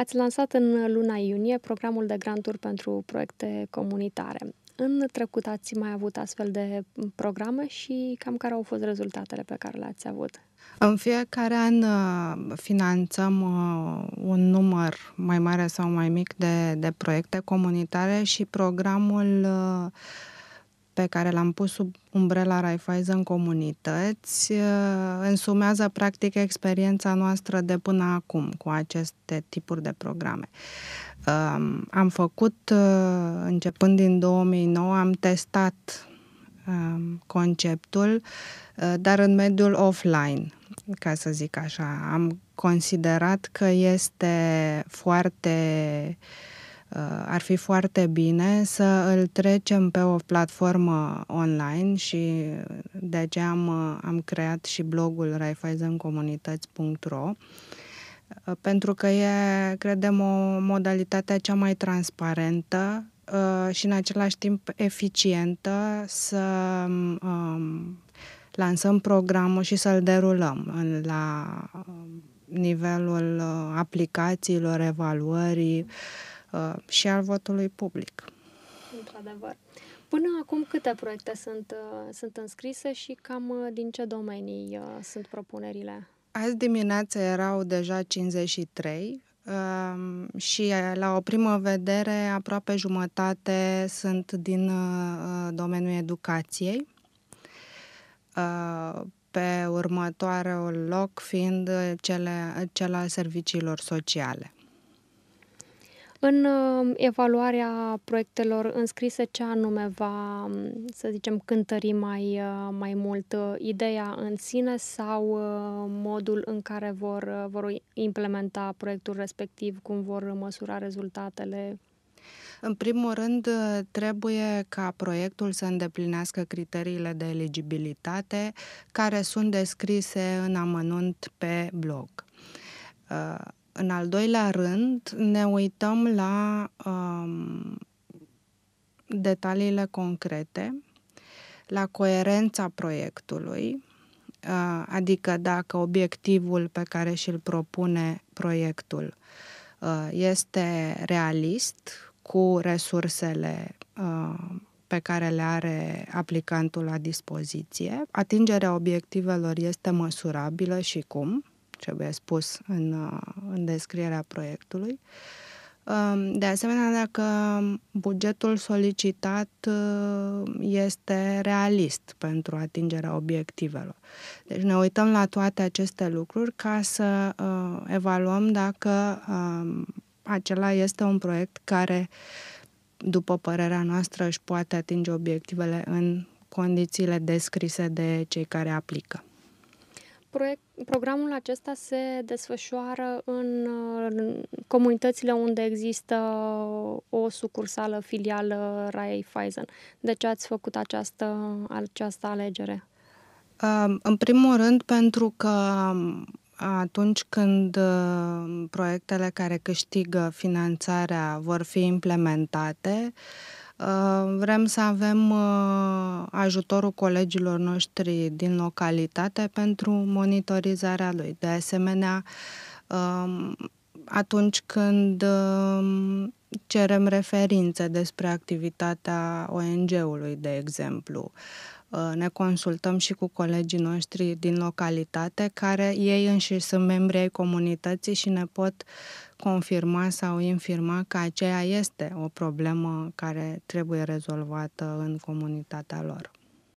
Ați lansat în luna iunie programul de granturi pentru proiecte comunitare. În trecut ați mai avut astfel de programe și cam care au fost rezultatele pe care le-ați avut? În fiecare an uh, finanțăm uh, un număr mai mare sau mai mic de, de proiecte comunitare și programul uh, pe care l-am pus sub umbrela Raiffeisen Comunități uh, însumează practic experiența noastră de până acum cu aceste tipuri de programe. Um, am făcut, uh, începând din 2009, am testat um, conceptul, uh, dar în mediul offline, ca să zic așa. Am considerat că este foarte uh, Uh, ar fi foarte bine să îl trecem pe o platformă online și de aceea am, uh, am creat și blogul raiffeisencomunități.ro uh, pentru că e, credem, o modalitate cea mai transparentă și în același timp eficientă să um, lansăm programul și să-l derulăm la um, nivelul aplicațiilor, evaluării, Uh, și al votului public. Într-adevăr. Până acum câte proiecte sunt, uh, sunt înscrise și cam uh, din ce domenii sunt propunerile? Azi dimineață erau deja 53 și um, la o primă vedere aproape jumătate sunt din domeniul educației. pe următoarul loc fiind cele, cel al serviciilor sociale. În um, evaluarea proiectelor înscrise, ce anume va, um, să zicem, cântări mai, uh, mai mult uh, ideea în sine sau uh, modul în care vor, vor implementa proiectul respectiv, cum vor măsura rezultatele? În primul rând, trebuie ca proiectul să îndeplinească criteriile de eligibilitate care sunt descrise în amănunt pe blog. În al doilea rând, ne uităm la um, detaliile concrete, la coerența proiectului, uh, adică dacă obiectivul pe care și-l propune proiectul uh, este realist cu resursele uh, pe care le are aplicantul la dispoziție, atingerea obiectivelor este măsurabilă și cum, trebuie spus în, uh, în descrierea proiectului. Um, de asemenea, dacă bugetul solicitat uh, este realist pentru atingerea obiectivelor. Deci ne uităm la toate aceste lucruri ca să uh, evaluăm dacă um, acela este un proiect care, după părerea noastră, își poate atinge obiectivele în condițiile descrise de cei care aplică proiect, programul acesta se desfășoară în, în comunitățile unde există o sucursală filială Raiei Faison. De ce ați făcut această, această alegere? Um, în primul rând pentru că um, atunci când um, proiectele care câștigă finanțarea vor fi implementate, Uh, vrem să avem uh, ajutorul colegilor noștri din localitate pentru monitorizarea lui. De asemenea, um, atunci când um, cerem referințe despre activitatea ONG-ului, de exemplu, Uh, ne consultăm și cu colegii noștri din localitate, care ei înși sunt membri ai comunității și ne pot confirma sau infirma că aceea este o problemă care trebuie rezolvată în comunitatea lor.